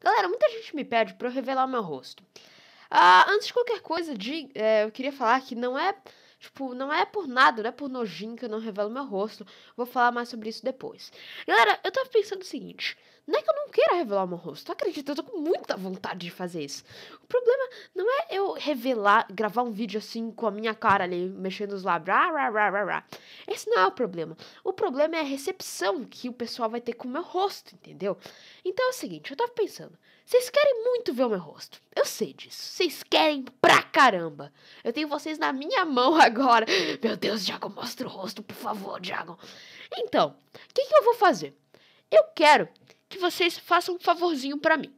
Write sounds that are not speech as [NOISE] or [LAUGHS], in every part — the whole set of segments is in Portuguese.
Galera, muita gente me pede para eu revelar o meu rosto. Ah, antes de qualquer coisa, de, é, eu queria falar que não é. Tipo, não é por nada, não é por nojinho que eu não revelo meu rosto. Vou falar mais sobre isso depois. Galera, eu tava pensando o seguinte. Não é que eu não queira revelar o meu rosto. acredito eu tô com muita vontade de fazer isso. O problema não é eu revelar, gravar um vídeo assim com a minha cara ali, mexendo os lábios. ra rá, rá, rá, rá. Esse não é o problema. O problema é a recepção que o pessoal vai ter com o meu rosto, entendeu? Então é o seguinte, eu tava pensando. Vocês querem muito ver o meu rosto. Eu sei disso. Vocês querem pra caramba. Eu tenho vocês na minha mão [LAUGHS] agora. Meu Deus, Diago, mostra o rosto, por favor, Diago. Então, o que, que eu vou fazer? Eu quero que vocês façam um favorzinho para mim.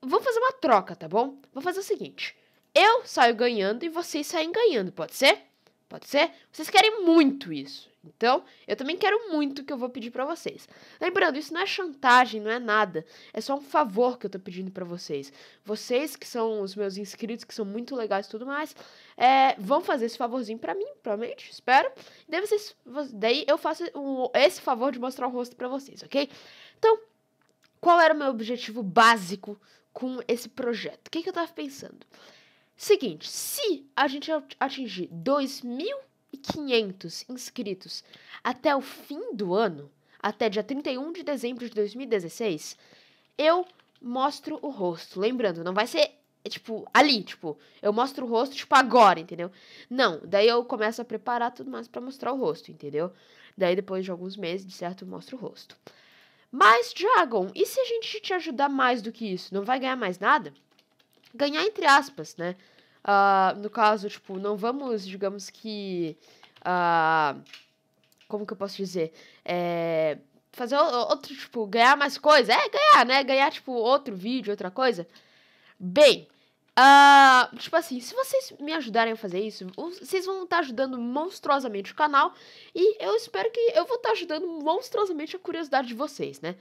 Vou fazer uma troca, tá bom? Vou fazer o seguinte: eu saio ganhando e vocês saem ganhando, pode ser? Pode ser? Vocês querem muito isso. Então, eu também quero muito que eu vou pedir para vocês. Lembrando, isso não é chantagem, não é nada. É só um favor que eu tô pedindo para vocês. Vocês que são os meus inscritos, que são muito legais e tudo mais, é, vão fazer esse favorzinho para mim, provavelmente, espero. Daí, vocês, daí eu faço um, esse favor de mostrar o rosto para vocês, ok? Então, qual era o meu objetivo básico com esse projeto? O que, que eu estava pensando? Seguinte, se a gente atingir 2.500 inscritos até o fim do ano, até dia 31 de dezembro de 2016, eu mostro o rosto. Lembrando, não vai ser é, tipo ali, tipo, eu mostro o rosto tipo agora, entendeu? Não, daí eu começo a preparar tudo mais para mostrar o rosto, entendeu? Daí depois de alguns meses, de certo, eu mostro o rosto. Mas, Dragon, e se a gente te ajudar mais do que isso? Não vai ganhar mais nada? Ganhar entre aspas, né? Uh, no caso, tipo, não vamos, digamos que. Uh, como que eu posso dizer? É, fazer outro, tipo, ganhar mais coisa. É, ganhar, né? Ganhar, tipo, outro vídeo, outra coisa. Bem, Uh, tipo assim, se vocês me ajudarem a fazer isso, vocês vão estar tá ajudando monstruosamente o canal. E eu espero que eu vou estar tá ajudando monstruosamente a curiosidade de vocês, né?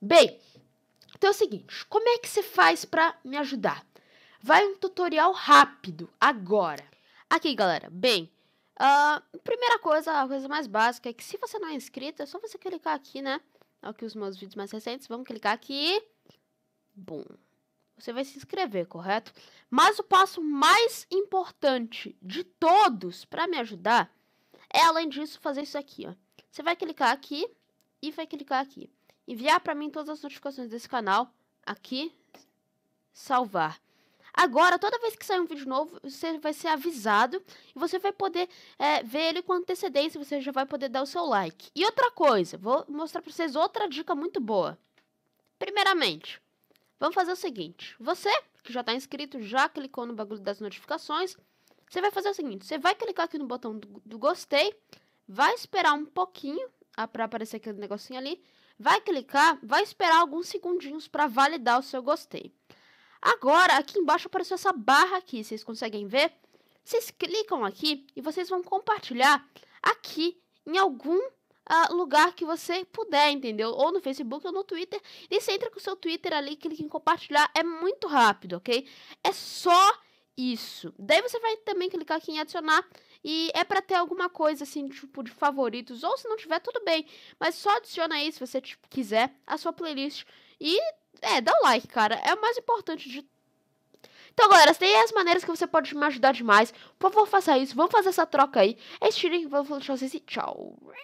Bem, então é o seguinte: como é que você faz para me ajudar? Vai um tutorial rápido, agora. Aqui, galera. Bem, uh, primeira coisa, a coisa mais básica é que se você não é inscrito, é só você clicar aqui, né? Aqui é os meus vídeos mais recentes. Vamos clicar aqui. Bom. Você vai se inscrever, correto? Mas o passo mais importante de todos para me ajudar é, além disso, fazer isso aqui. Ó. Você vai clicar aqui e vai clicar aqui. Enviar para mim todas as notificações desse canal. Aqui, salvar. Agora, toda vez que sair um vídeo novo, você vai ser avisado e você vai poder é, ver ele com antecedência, você já vai poder dar o seu like. E outra coisa, vou mostrar para vocês outra dica muito boa. Primeiramente, Vamos fazer o seguinte: você que já está inscrito, já clicou no bagulho das notificações, você vai fazer o seguinte: você vai clicar aqui no botão do, do gostei, vai esperar um pouquinho ah, para aparecer aquele negocinho ali, vai clicar, vai esperar alguns segundinhos para validar o seu gostei. Agora, aqui embaixo apareceu essa barra aqui, vocês conseguem ver? Vocês clicam aqui e vocês vão compartilhar aqui em algum uh, lugar que você puder, entendeu? Ou no Facebook ou no Twitter. E você entra com o seu Twitter ali, clica em compartilhar. É muito rápido, ok? É só isso. Daí você vai também clicar aqui em adicionar. E é para ter alguma coisa assim, tipo de favoritos. Ou se não tiver, tudo bem. Mas só adiciona aí, se você tipo, quiser, a sua playlist. E é, dá o like, cara. É o mais importante de então, galera, tem as maneiras que você pode me ajudar demais. Por favor, faça isso. Vamos fazer essa troca aí. É isso, vou deixar vocês e tchau.